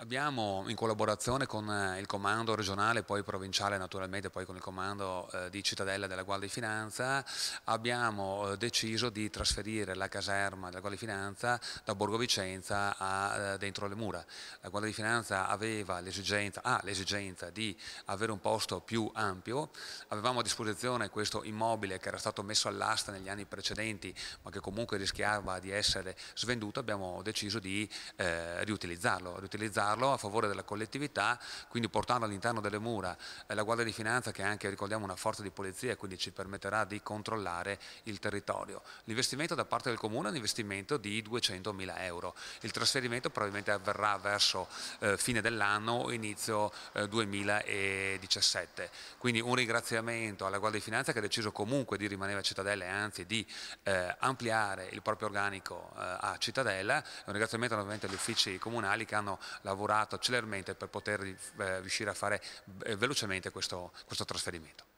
Abbiamo in collaborazione con eh, il comando regionale, poi provinciale naturalmente, poi con il comando eh, di Cittadella della Guardia di Finanza, abbiamo eh, deciso di trasferire la caserma della Guardia di Finanza da Borgo Vicenza a dentro le mura. La Guardia di Finanza aveva l'esigenza, ha l'esigenza di avere un posto più ampio, avevamo a disposizione questo immobile che era stato messo all'asta negli anni precedenti ma che comunque rischiava di essere svenduto, abbiamo deciso di riutilizzarlo, riutilizzarlo utilizzarlo a favore della collettività, quindi portando all'interno delle mura. Eh, la Guardia di Finanza che è anche ricordiamo una forza di polizia e quindi ci permetterà di controllare il territorio. L'investimento da parte del Comune è un investimento di 200 mila euro, il trasferimento probabilmente avverrà verso eh, fine dell'anno o inizio eh, 2017. Quindi un ringraziamento alla Guardia di Finanza che ha deciso comunque di rimanere a Cittadella e anzi di eh, ampliare il proprio organico eh, a Cittadella, un ringraziamento ovviamente agli uffici comunali che hanno lavorato lavorato celermente per poter eh, riuscire a fare eh, velocemente questo, questo trasferimento.